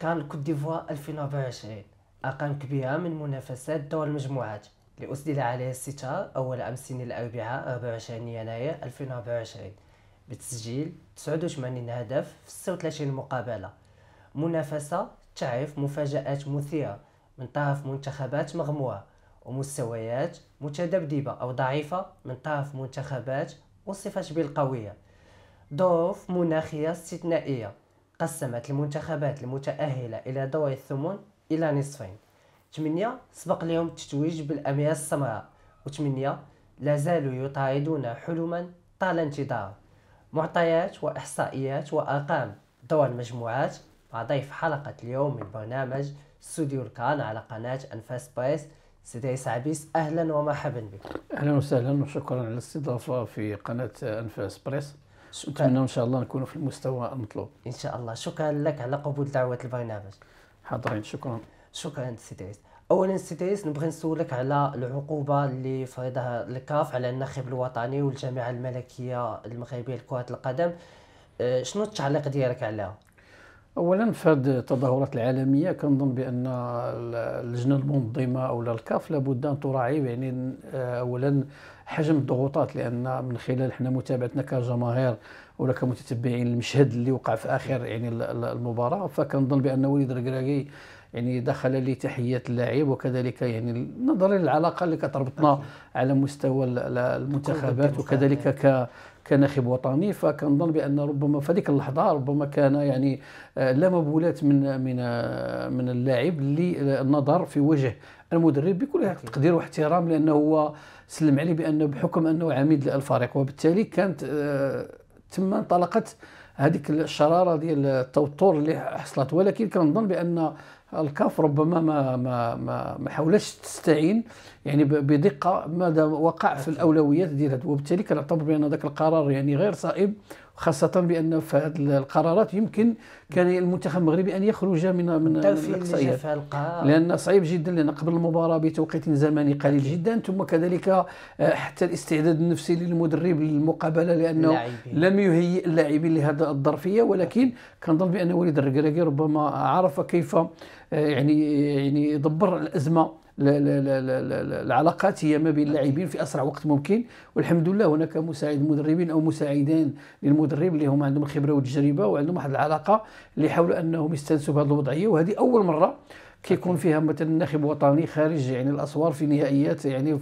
كان كوت ديفوار 2024 أقام كبيرة من منافسات دور المجموعات لأسدل عليها الستار أول أمس الأربعاء 24 يناير 2024 بتسجيل 89 هدف في 36 مقابلة منافسة تعرف مفاجآت مثيرة من طرف منتخبات مغموعة ومستويات متذبذبة أو ضعيفة من طرف منتخبات وصفت بالقوية ظروف مناخية استثنائية قسمت المنتخبات المتأهلة إلى دور الثمن إلى نصفين ثمانية سبق لهم التتويج بالأمية السمراء و لا زالوا يطاردون حلما طال انتظاره معطيات وإحصائيات وأرقام دور المجموعات مع ضيف حلقة اليوم من برنامج استوديو الكان على قناة أنفاس بريس سيدي سعبيس أهلا ومرحبا بك أهلا وسهلا وشكرا على الاستضافة في قناة أنفاس بريس نتمنى ان شاء الله نكونوا في المستوى المطلوب ان شاء الله شكرا لك على قبول دعوه البرنامج حاضرين شكرا شكرا سي اولا سي نبغي نسولك على العقوبه اللي فرضها الكاف على الناخب الوطني والجامعه الملكيه المغربيه لكره القدم أه، شنو التعليق ديالك عليها اولا في هذه التظاهرات العالميه كنظن بان اللجنه المنظمه او الكاف لابد ان تراعي يعني أه، اولا حجم الضغوطات لان من خلال حنا متابعتنا كجماهير ولا كمتتبعين المشهد اللي وقع في اخر يعني المباراه فكنظن بان وليد الركراكي يعني دخل لتحيات اللاعب وكذلك يعني نظرا للعلاقه اللي كتربطنا على مستوى المنتخبات وكذلك ك كناخب وطني فكنظن بان ربما في هذيك اللحظه ربما كان يعني آه، لا مبولات من من آه، من اللاعب للنظر آه، في وجه المدرب بكل تقدير واحترام لانه هو سلم عليه بانه بحكم انه عميد للفريق وبالتالي كانت تم انطلقت هذيك الشراره ديال التوتر اللي حصلت ولكن كنظن بان الكاف ربما ما ما ما, ما حاولتش تستعين يعني بدقه ماذا وقع في الاولويات ديالها وبالتالي كنعتبر بان ذاك القرار يعني غير صائب خاصة بأن في هذه القرارات يمكن كان المنتخب المغربي أن يخرج من من الإقصائيات لأن صعيب جدا لأن قبل المباراة بتوقيت زمني قليل جدا ثم كذلك آه، حتى الاستعداد النفسي للمدرب للمقابلة لأنه لم يهيئ اللاعبين لهذا الظرفية ولكن كنظن بأن وليد الركراكي ربما عرف كيف آه، يعني يعني يدبر الأزمة العلاقات هي ما بين اللاعبين في اسرع وقت ممكن والحمد لله هناك مساعد مدربين او مساعدين للمدرب اللي هم عندهم الخبره والتجربه وعندهم واحد العلاقه اللي حاولوا انهم يستنسوا بهذه الوضعيه وهذه اول مره كيكون فيها مثلا ناخب وطني خارج يعني الاسوار في نهائيات يعني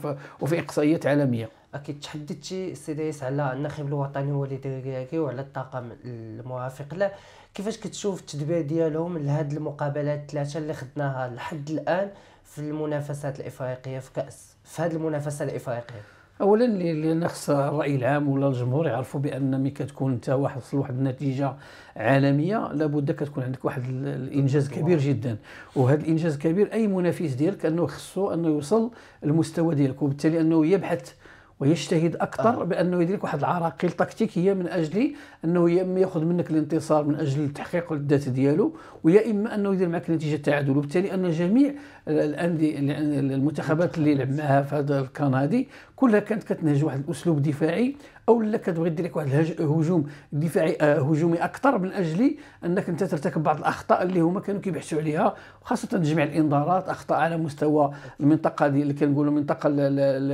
وفي اقصائيات عالميه اكيد تحدثتي سي على الناخب الوطني وليد الكاكي وعلى الطاقم المرافق له كيفاش كتشوف التدبير ديالهم لهذه المقابلات الثلاثه اللي خدناها لحد الان في المنافسات الافريقيه في كاس في هذه المنافسه الافريقيه اولا لان خص الراي العام ولا الجمهور يعرفوا بان ملي كتكون انت واحد واحد النتيجه عالميه لابد كتكون عندك واحد الانجاز كبير جدا وهذا الانجاز الكبير اي منافس ديالك انه خصو انه يوصل المستوى ديالك وبالتالي انه يبحث ويجتهد اكثر آه. بانه يدير واحد العراقيل تكتيكيه من اجل انه يا اما ياخذ منك الانتصار من اجل تحقيق الذات ديالو ويا اما انه يدير معك نتيجه تعادل وبالتالي ان جميع الانديه المنتخبات اللي لعب معها في هذا الكان هذه كلها كانت كتنهج واحد الاسلوب دفاعي او لا كتبغي دير لك واحد الهجوم دفاعي آه، هجومي اكثر من اجل انك انت ترتكب بعض الاخطاء اللي هما كانوا كيبحثوا عليها وخاصه جمع الانذارات اخطاء على مستوى المنطقه دي اللي كنقولوا المنطقه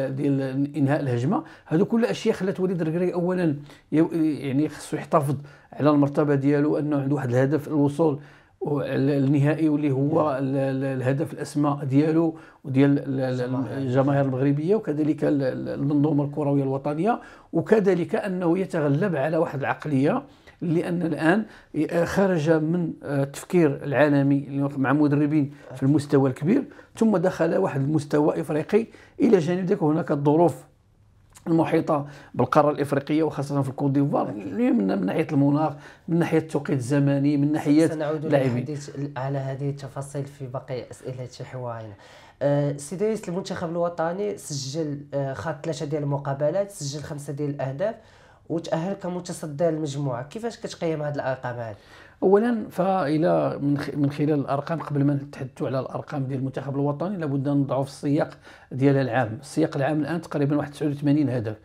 ديال انهاء الهجمه هادو كل اشياء خلات وليد الركري اولا يعني خصو يحتفظ على المرتبه ديالو انه عنده واحد الهدف الوصول النهائي واللي هو نعم. الهدف الاسمى ديالو وديال الجماهير المغربيه وكذلك المنظومه الكرويه الوطنيه وكذلك انه يتغلب على واحد العقليه لان الان خرج من آه، التفكير العالمي مع مدربين في المستوى الكبير ثم دخل واحد المستوى افريقي الى جانب ذلك هناك الظروف المحيطه بالقاره الافريقيه وخاصه في الكوت ديفوار من ناحيه المناخ من ناحيه التوقيت الزمني من ناحيه سنعود على هذه التفاصيل في باقي اسئله حوارنا أه، سيدي سي المنتخب الوطني سجل أه، خاط ثلاثه ديال المقابلات سجل خمسه ديال الاهداف وتاهل كمتصدى المجموعه كيفاش كتقيم هذه الارقام هذه اولا فالى من من خلال الارقام قبل ما نتحدثوا على الارقام ديال المنتخب الوطني لابد ان نضعوا في السياق ديال العام السياق العام الان تقريبا واحد 89 هدف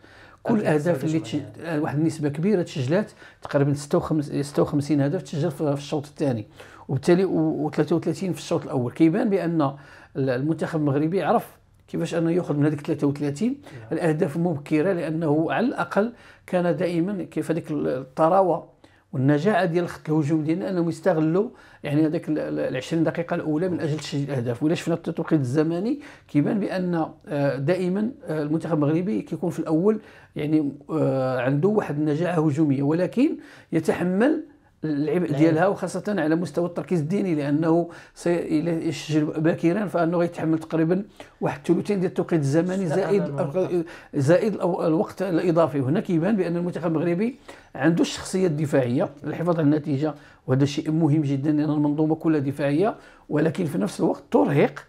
كل الاهداف اللي تش... واحد النسبه كبيره تسجلات تقريبا 56 56 هدف تسجل في الشوط الثاني وبالتالي و33 في الشوط الاول كيبان بان المنتخب المغربي عرف كيفاش انه ياخذ من هذيك 33 نعم. الاهداف المبكره لانه على الاقل كان دائما كيف هذيك الطراوه والنجاعه ديال خط الهجوم ديالنا انهم يستغلوا يعني هذاك ال 20 دقيقه الاولى من اجل تسجيل الاهداف ولا شفنا التوقيت الزمني كيبان بان آه، دائما آه، المنتخب المغربي كيكون في الاول يعني آه، عنده واحد النجاعه هجوميه ولكن يتحمل العبء ديالها وخاصه على مستوى التركيز الديني لانه سيسجل باكرا فانه غيتحمل تقريبا واحد الثلثين ديال التوقيت الزمني زائد زائد الوقت الاضافي وهنا كيبان بان المنتخب المغربي عنده الشخصيه الدفاعيه للحفاظ على النتيجه وهذا شيء مهم جدا لان المنظومه كلها دفاعيه ولكن في نفس الوقت ترهق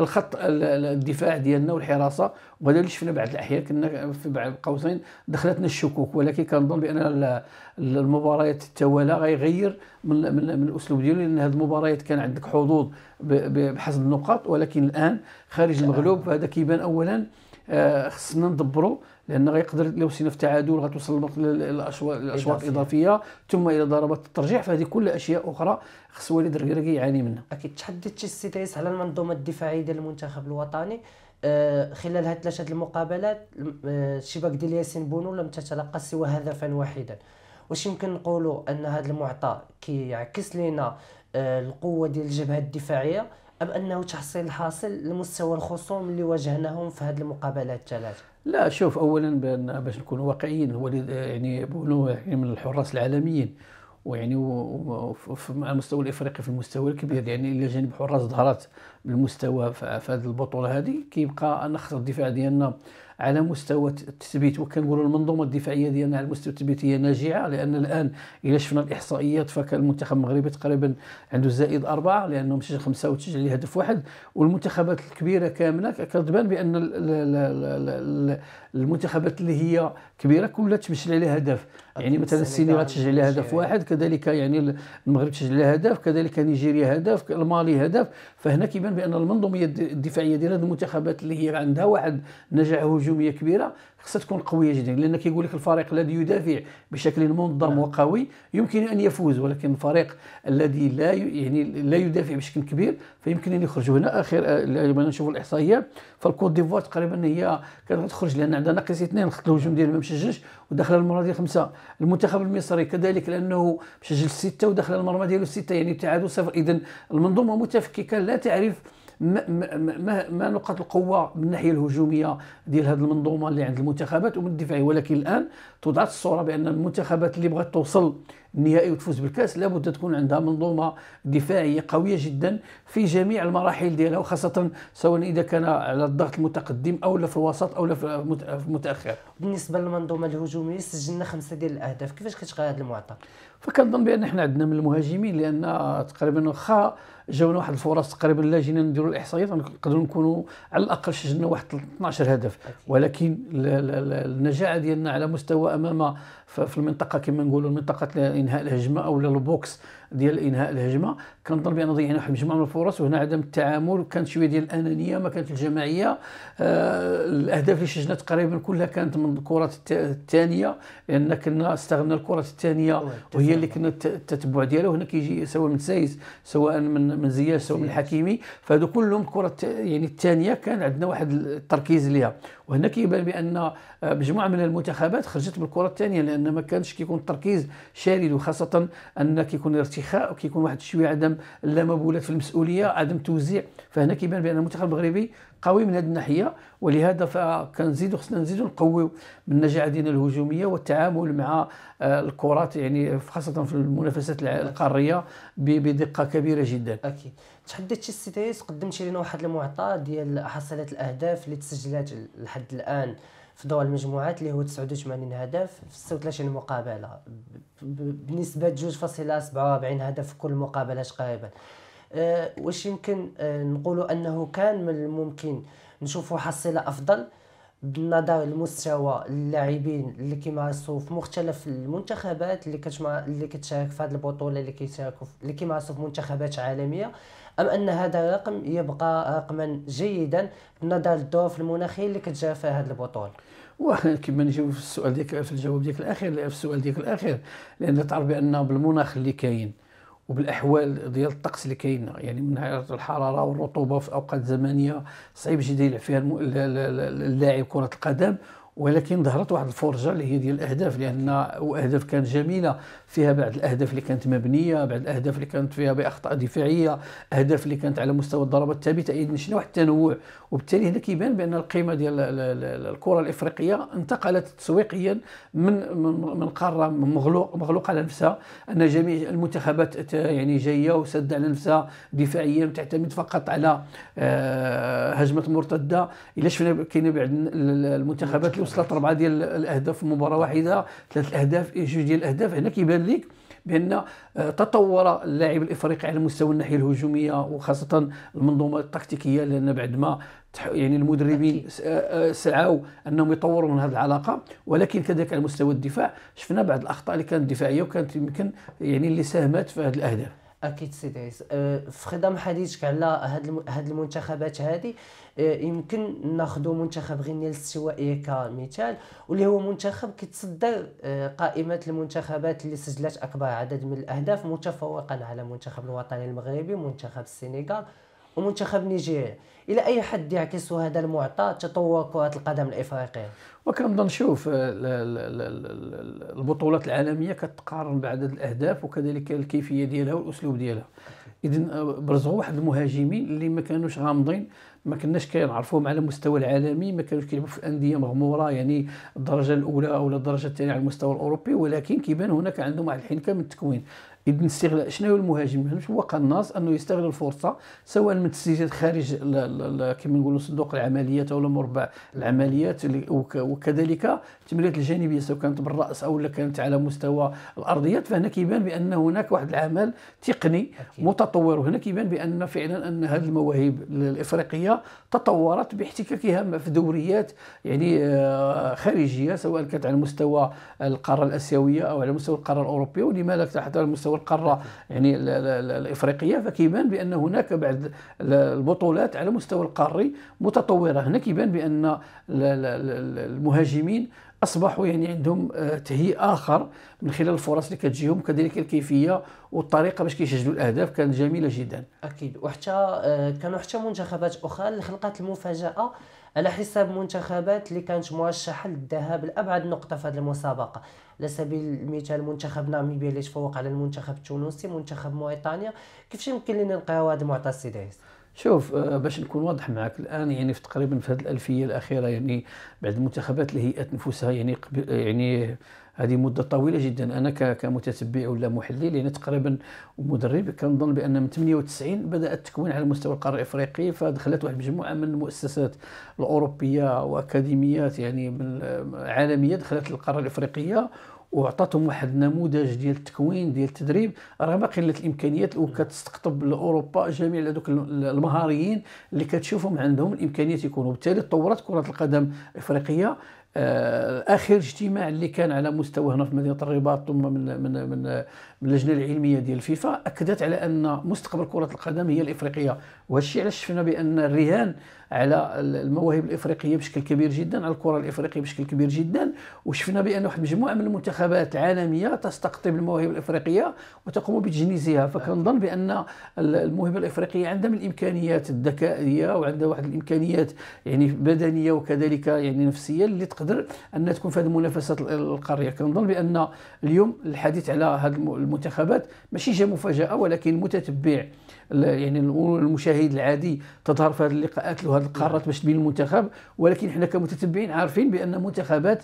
الخط الدفاع ديالنا والحراسه وهذا اللي شفنا بعض الاحيان كنا في بعض القوسين دخلتنا الشكوك ولكن كنظن بان المباريات التوالى غيغير من من, من الاسلوب ديالو لان هذه المباريات كان عندك حظوظ بحسب النقاط ولكن الان خارج المغلوب هذا كيبان اولا آه، خصنا ندبروا لان غيقدر لو سينا في تعادل غتوصل للاشواط الاضافيه ثم الى ضربات الترجيح فهذه كل اشياء اخرى خص وليد الركراكي يعاني منها اكيد تحدثت السي تايس على المنظومه الدفاعيه ديال المنتخب الوطني آه، خلال هاد ثلاثه المقابلات الشباك آه، ديال ياسين بونو لم تتلقى سوى هدفا واحدا واش يمكن نقولوا ان هذا المعطى كيعكس لنا آه، القوه ديال الجبهه الدفاعيه ام انه تحصيل حاصل لمستوى الخصوم اللي واجهناهم في هذه المقابلات الثلاثه لا شوف اولا باش نكونوا واقعيين هو يعني بونو يعني من الحراس العالميين ويعني على المستوى الافريقي في المستوى الكبير يعني الى جانب حراس ظهرات بالمستوى في هذه البطوله هذه كيبقى خط الدفاع ديالنا على مستوى التثبيت وكنقولوا المنظومه الدفاعيه ديالنا على المستوى التثبيت هي ناجعه لان الان الا شفنا الاحصائيات فكان المنتخب المغربي تقريبا عنده زائد اربعه لانه مسجل خمسه وتسجل هدف واحد والمنتخبات الكبيره كامله كتبان بان المنتخبات اللي هي كبيره كلها تمشي عليها هدف يعني مثلا السينغال تسجل عليها هدف واحد كذلك يعني المغرب تسجل عليها هدف كذلك نيجيريا هدف المالي هدف فهنا كيبان بان المنظومه الدفاعيه ديال هذه المنتخبات اللي هي عندها واحد نجاعه هجوميه كبيره خصها تكون قويه جدا لان كيقول لك الفريق الذي يدافع بشكل منظم وقوي يمكن ان يفوز ولكن الفريق الذي لا يعني لا يدافع بشكل كبير فيمكن ان يخرج هنا اخر آه، لما نشوفوا الاحصائيه فالكوت ديفوار تقريبا هي كانت غتخرج لان عندها ناقص اثنين خط الهجوم ديالها ما مسجلش ودخل المره ديال خمسه المنتخب المصري كذلك لانه مسجل سته ودخل المرمى ديالو سته يعني تعادل صفر اذا المنظومه متفككه لا تعرف ما, ما, ما نقاط القوه من الناحيه الهجوميه ديال هذه المنظومه اللي عند المنتخبات ومن الدفاعي ولكن الان توضعت الصوره بان المنتخبات اللي بغات توصل النهائي وتفوز بالكاس لابد تكون عندها منظومه دفاعيه قويه جدا في جميع المراحل ديالها وخاصه سواء اذا كان على الضغط المتقدم او لا في الوسط او لا في المتاخر بالنسبه للمنظومه الهجوميه سجلنا خمسه ديال الاهداف كيفاش كتشغل هذا المعطى فكنظن بان احنا عندنا من المهاجمين لان تقريبا واخا جاونا واحد الفرص تقريبا لا جينا نديروا الاحصائيات نقدروا نكونوا على الاقل سجلنا واحد 12 هدف ولكن النجاعه ديالنا على مستوى امام في المنطقه كما نقولوا منطقه انهاء الهجمه او البوكس ديال انهاء الهجمه كنظن بان ضيعنا واحد المجموعه من الفرص وهنا عدم التعامل كانت شويه ديال الانانيه ما كانت الجماعيه آه الاهداف اللي سجلنا تقريبا كلها كانت من الكرات الثانيه لان كنا استغلنا الكرات الثانيه وهي اللي كنا التتبع ديالها وهنا كيجي سواء من سايس سواء من من زياش سواء من الحكيمي فهذو كلهم الكره يعني الثانيه كان عندنا واحد التركيز ليها وهنا كيبان بان آه، مجموعه من المنتخبات خرجت بالكره الثانيه لان ما كانش كيكون التركيز شارد وخاصه ان كيكون ارتياح الانتخاء وكيكون واحد شويه عدم اللامبولات في المسؤوليه عدم توزيع فهنا كيبان بان المنتخب المغربي قوي من هذه الناحيه ولهذا فكنزيدوا خصنا نزيدوا نقويو من النجاعه ديالنا الهجوميه والتعامل مع آه، الكرات يعني خاصه في المنافسات القاريه بدقه كبيره جدا اكيد تحدثت سي تيس قدمت لنا واحد المعطى ديال حصيله الاهداف اللي تسجلات لحد الان في دور المجموعات اللي هو 89 هدف في 36 مقابله بنسبه 2.47 هدف في كل مقابله تقريبا آه، واش يمكن آه، نقولوا انه كان من الممكن نشوفوا حصيله افضل بالنظر لمستوى اللاعبين اللي كيمارسوا في مختلف المنتخبات اللي كتشما اللي كتشارك في هذه البطوله اللي كيشاركوا اللي كيمارسوا في منتخبات عالميه ام ان هذا الرقم يبقى رقما جيدا بالنظر للظروف المناخيه اللي كتجرى في هذه البطوله كما نجيو في السؤال ديك في الجواب ديك الاخير في السؤال ديك الاخير لان تعرف بان بالمناخ اللي كاين وبالاحوال ديال الطقس اللي كاينه يعني من الحراره والرطوبه في اوقات زمنيه صعيب جدا يلعب فيها اللاعب كره القدم ولكن ظهرت واحد الفرجه اللي هي ديال الاهداف لان واهداف كانت جميله فيها بعض الاهداف اللي كانت مبنيه بعض الاهداف اللي كانت فيها باخطاء دفاعيه اهداف اللي كانت على مستوى الضربات الثابته اذا شنو واحد التنوع وبالتالي هنا كيبان بان القيمه ديال الكره الافريقيه انتقلت تسويقيا من من قاره مغلوق مغلوقه على نفسها ان جميع المنتخبات يعني جايه وسد على نفسها دفاعيا وتعتمد فقط على آه، هجمه مرتده الا شفنا كاين بعض المنتخبات اللي وصلت اربعه ديال الاهداف في مباراه واحده ثلاث اهداف إيه، جوج ديال الاهداف هنا كيبان ليغ بان آه، تطور اللاعب الافريقي على مستوى الناحيه الهجوميه وخاصه المنظومه التكتيكيه لان بعد ما يعني المدربين آه، آه، سعوا انهم يطوروا من هذه العلاقه ولكن كذلك على مستوى الدفاع شفنا بعض الاخطاء اللي كانت دفاعيه وكانت يمكن يعني اللي ساهمت في هذه الاهداف اكيد سي دايس في خدم حديثك على هذه هاد المنتخبات هذه إيه، يمكن ناخذ منتخب غينيا الاستوائيه كمثال واللي هو منتخب كيتصدر إيه، قائمه المنتخبات اللي سجلت اكبر عدد من الاهداف متفوقا على منتخب الوطني المغربي منتخب السنغال ومنتخب نيجيريا الى اي حد يعكس هذا المعطى تطور كره القدم الافريقيه وكنظن شوف إيه، البطولات العالميه كتقارن بعدد الاهداف وكذلك الكيفيه ديالها والاسلوب ديالها اذا آه، برزغوا واحد المهاجمين اللي ما كانوش غامضين ما كناش كنعرفوهم على المستوى العالمي ما كانوش كيلعبوا في انديه مغموره يعني الدرجه الاولى او الدرجه الثانيه على المستوى الاوروبي ولكن كيبان هناك عندهم واحد الحنكه من التكوين اذا استغلال شنو هو المهاجم هو قناص انه يستغل الفرصه سواء من تسجيلات خارج كما نقولوا صندوق العمليات او مربع العمليات وكذلك التمريرات الجانبيه سواء كانت بالراس او كانت على مستوى الارضيات فهنا كيبان بان هناك واحد العمل تقني متطور وهنا كيبان بان فعلا ان هذه المواهب الافريقيه تطورت باحتكاكها في دوريات يعني آه، خارجيه سواء كانت على مستوى القاره الاسيويه او على مستوى القاره الاوروبيه ولما لا حتى على مستوى القاره يعني الافريقيه فكيبان بان هناك بعض البطولات على مستوى القاري متطوره هنا كيبان بان المهاجمين اصبحوا يعني عندهم آه، تهيئ اخر من خلال الفرص اللي كتجيهم كذلك الكيفيه والطريقه باش كيسجلوا الاهداف كانت جميله جدا اكيد وحتى آه، كانوا حتى منتخبات اخرى اللي خلقت المفاجاه على حساب منتخبات اللي كانت مرشحه للذهاب لابعد نقطه في هذه المسابقه على سبيل المثال منتخب ناميبيا اللي تفوق على المنتخب التونسي منتخب موريتانيا كيفاش يمكن لنا نلقاو هذا المعطى السيدايس شوف آه، باش نكون واضح معك الان يعني في تقريبا في هذه الالفيه الاخيره يعني بعد المنتخبات اللي هيئت نفسها يعني آه، يعني هذه مده طويله جدا انا كمتتبع ولا محلل يعني تقريبا مدرب كنظن بان من 98 بدات التكوين على مستوى القاره الافريقي فدخلت واحد المجموعه من المؤسسات الاوروبيه واكاديميات يعني من عالميه دخلت للقاره الافريقيه وعطاتهم واحد النموذج ديال التكوين ديال التدريب رغم قله الامكانيات وكتستقطب نعم. لاوروبا جميع هذوك المهاريين اللي كتشوفهم عندهم الامكانيات يكونوا وبالتالي تطورت كره القدم الافريقيه آه، اخر اجتماع اللي كان على مستوى هنا في مدينه الرباط ثم من من من, اللجنه العلميه ديال الفيفا اكدت على ان مستقبل كره القدم هي الافريقيه وهذا الشيء علاش شفنا بان الرهان على المواهب الافريقيه بشكل كبير جدا على الكره الافريقيه بشكل كبير جدا وشفنا بان واحد المجموعه من المنتخبات العالميه تستقطب المواهب الافريقيه وتقوم بتجنيزها فكنظن بان الموهبه الافريقيه عندها من الامكانيات الذكائيه وعندها واحد الامكانيات يعني بدنيه وكذلك يعني نفسيه اللي تقدر انها تكون في هذه المنافسات القاريه كنظن بان اليوم الحديث على هذه المنتخبات ماشي جا مفاجاه ولكن متتبع يعني المشاهد العادي تظهر في هذه اللقاءات وهذه نعم. القارات باش تبين المنتخب ولكن حنا كمتتبعين عارفين بان منتخبات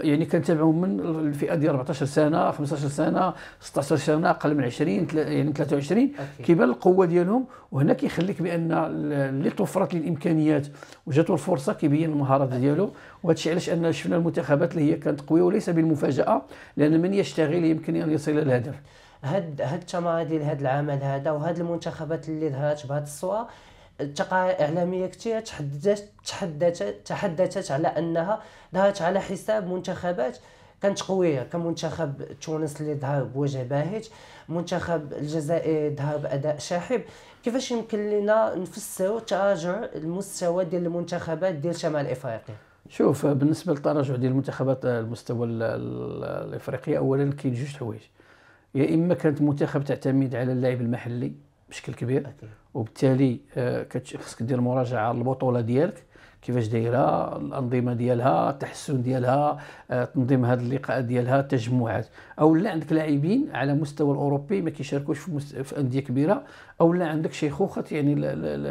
يعني كنتابعهم من الفئه ديال 14 سنه 15 سنه 16 سنه اقل من 20 يعني 23 كيبان القوه ديالهم وهنا كيخليك بان اللي توفرت لي الامكانيات وجاتو الفرصه كيبين المهارات ديالو وهذا الشيء علاش ان شفنا المنتخبات اللي هي كانت قويه وليس بالمفاجاه لان من يشتغل يمكن ان يصل الى الهدف هاد هاد الثمره ديال هاد العمل هذا وهاد المنتخبات اللي ظهرت بهاد الصوره التقارير اعلاميه كثيره تحدثت تحدثت تحدثت على انها ظهرت على حساب منتخبات كانت قويه كمنتخب تونس اللي ظهر بوجه باهت منتخب الجزائر ظهر باداء شاحب كيفاش يمكن لنا نفسروا تراجع المستوى ديال المنتخبات ديال شمال افريقيا شوف بالنسبه للتراجع ديال المنتخبات المستوى الافريقي اولا كاين جوج حوايج يا اما كانت منتخب تعتمد على اللاعب المحلي بشكل كبير وبالتالي آه، خصك دير مراجعه للبطوله ديالك كيفاش دايره الانظمه ديالها التحسن ديالها آه، تنظيم هذا اللقاء ديالها التجمعات او لا عندك لاعبين على مستوى الاوروبي ما كيشاركوش في, مست... في انديه كبيره او لا عندك شيخوخه يعني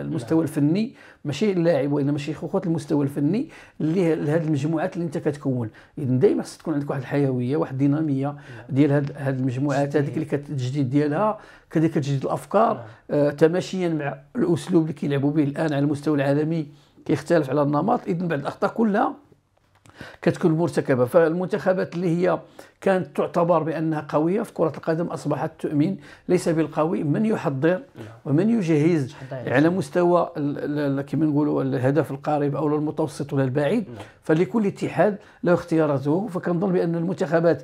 المستوى نعم. الفني ماشي اللاعب وانما شيخوخه المستوى الفني اللي لهذه المجموعات اللي انت كتكون اذا يعني دائما خص تكون عندك واحد الحيويه واحد الديناميه نعم. ديال هذه المجموعات هذيك اللي كتجديد ديالها كذلك تجديد الافكار نعم. آه تماشيا مع الاسلوب اللي كيلعبوا به الان على المستوى العالمي كيختلف على النمط اذا بعد الاخطاء كلها كتكون مرتكبه فالمنتخبات اللي هي كانت تعتبر بانها قويه في كره القدم اصبحت تؤمن ليس بالقوي من يحضر ومن يجهز على مستوى كما نقولوا الهدف القريب او المتوسط ولا البعيد فلكل اتحاد له اختياراته فكنظن بان المنتخبات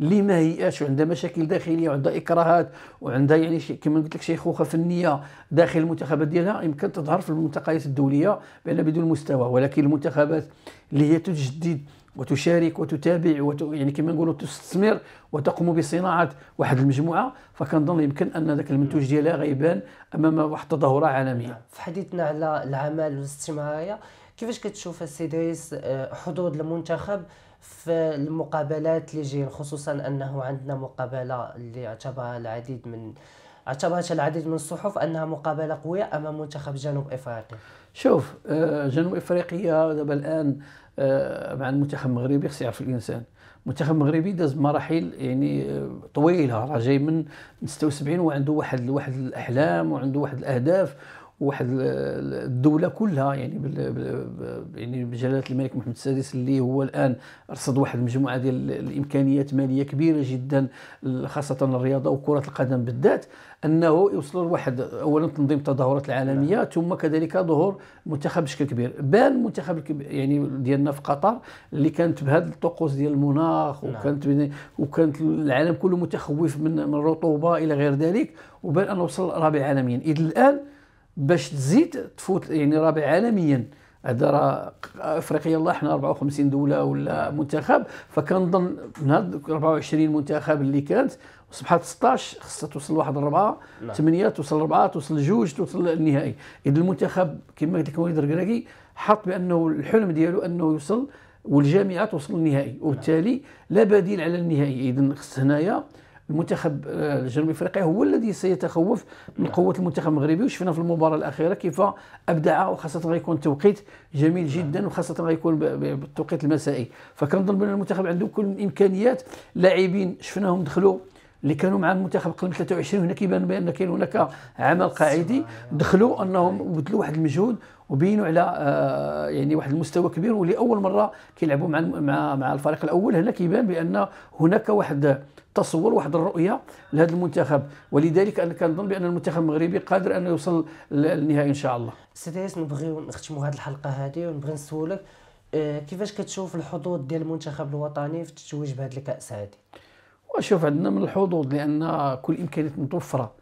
اللي ما هيئاش وعندها مشاكل داخليه وعندها اكراهات وعندها يعني كما قلت لك شيخوخه فنيه داخل المنتخبات ديالها يمكن تظهر في الملتقيات الدوليه بان بدون مستوى ولكن المنتخبات اللي هي تجدد وتشارك وتتابع وت... يعني كما نقولوا تستثمر وتقوم بصناعه واحد المجموعه فكنظن يمكن ان ذاك المنتوج ديالها غيبان امام واحد التظاهره عالميه. في حديثنا على العمل والاستمراريه كيفاش كتشوف السي دريس آه، حظوظ المنتخب في المقابلات اللي جايين خصوصا انه عندنا مقابله اللي اعتبرها العديد من اعتبرت العديد من الصحف انها مقابله قويه امام منتخب جنوب افريقيا شوف آه، جنوب افريقيا دابا الان آه، مع المنتخب المغربي خص يعرف الانسان المنتخب المغربي داز مراحل يعني آه، طويله راه جاي من 76 وعنده واحد واحد الاحلام وعنده واحد الاهداف واحد الدوله كلها يعني يعني بجلاله الملك محمد السادس اللي هو الان رصد واحد المجموعه ديال الامكانيات ماليه كبيره جدا خاصه الرياضه وكره القدم بالذات انه يوصل لواحد اولا تنظيم التظاهرات العالميه نعم. ثم كذلك ظهور منتخب بشكل كبير بان المنتخب يعني ديالنا في قطر اللي كانت بهذا الطقوس ديال المناخ نعم. وكانت وكانت العالم كله متخوف من الرطوبه الى غير ذلك وبان انه وصل رابع عالميا اذ الان باش تزيد تفوت يعني رابع عالميا هذا راه افريقيا الله حنا 54 دوله ولا منتخب فكنظن من هاد 24 منتخب اللي كانت وصبحت 16 خصها توصل لواحد اربعه 8 نعم. توصل اربعه توصل لجوج توصل للنهائي اذا المنتخب كما قلت لك وليد الركراكي حط بانه الحلم ديالو انه يوصل والجامعه توصل للنهائي وبالتالي لا بديل على النهائي اذا خص هنايا المنتخب آه، الجنوبي افريقي هو الذي سيتخوف من نعم. قوه المنتخب المغربي وشفنا في المباراه الاخيره كيف ابدع وخاصه غيكون توقيت جميل نعم. جدا وخاصه غيكون بالتوقيت المسائي فكنظن بان المنتخب عنده كل الامكانيات لاعبين شفناهم دخلوا اللي كانوا مع المنتخب قبل 23 هنا كيبان بان كاين هناك عمل قاعدي دخلوا انهم بذلوا واحد المجهود وبينوا على آه، آه، يعني واحد المستوى كبير ولاول مره كيلعبوا مع مع مع الفريق الاول هنا كيبان بان هناك واحد تصور واحد الرؤيه لهذا المنتخب ولذلك انا كنظن بان المنتخب المغربي قادر انه يوصل للنهائي ان شاء الله سيدي ياس نبغي نختموا هذه الحلقه هذه ونبغي نسولك آه، كيفاش كتشوف الحظوظ ديال المنتخب الوطني في التتويج بهذا الكاس هذه وشوف عندنا من الحظوظ لان كل الامكانيات متوفره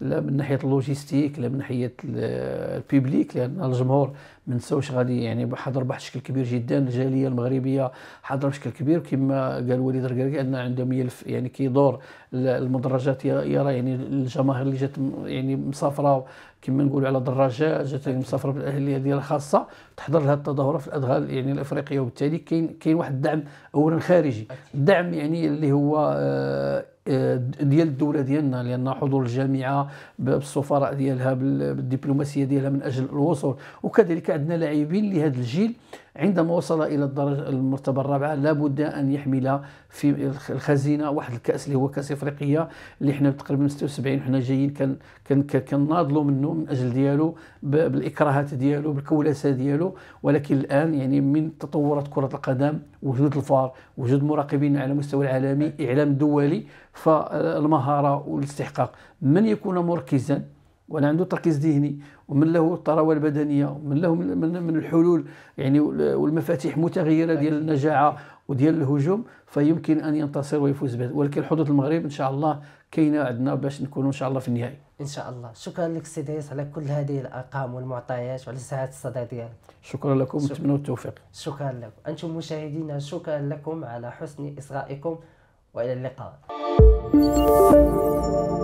لا من ناحيه اللوجيستيك لا من ناحيه البيبليك لان الجمهور ما نساوش غادي يعني حاضر بواحد الشكل كبير جدا الجاليه المغربيه حاضره بشكل كبير كما قال وليد الركراكي ان عندهم يلف يعني كيدور المدرجات يرى يعني الجماهير اللي جات يعني مسافره كما نقولوا على دراجات جات يعني مسافره بالاهليه ديالها الخاصه تحضر لها التظاهره في الادغال يعني الافريقيه وبالتالي كاين كاين واحد الدعم اولا خارجي الدعم يعني اللي هو آه آه، ديال الدوله ديالنا لان حضور الجامعه بالسفراء ديالها بالدبلوماسيه ديالها من اجل الوصول وكذلك عندنا لاعبين لهذا الجيل عندما وصل إلى الدرجة المرتبة الرابعة لابد أن يحمل في الخزينة واحد الكأس اللي هو كأس افريقيا اللي حنا تقريبا 76 وحنا جايين كان كان كناضلوا منه من أجل ديالو بالإكراهات ديالو بالكولاسة ديالو ولكن الآن يعني من تطورات كرة القدم وجود الفار وجود مراقبين على المستوى العالمي إعلام دولي فالمهارة والاستحقاق من يكون مركزا ولا عنده تركيز ذهني ومن له الطراوه البدنيه ومن له من, من الحلول يعني والمفاتيح متغيره ديال النجاعه وديال الهجوم فيمكن ان ينتصر ويفوز به ولكن حدود المغرب ان شاء الله كاينه عندنا باش نكونوا ان شاء الله في النهائي ان شاء الله شكرا لك سيدي دايس على كل هذه الارقام والمعطيات وعلى ساعه الصدى ديالك شكرا لكم نتمنى التوفيق شكرا لكم انتم مشاهدينا شكرا لكم على حسن اصغائكم والى اللقاء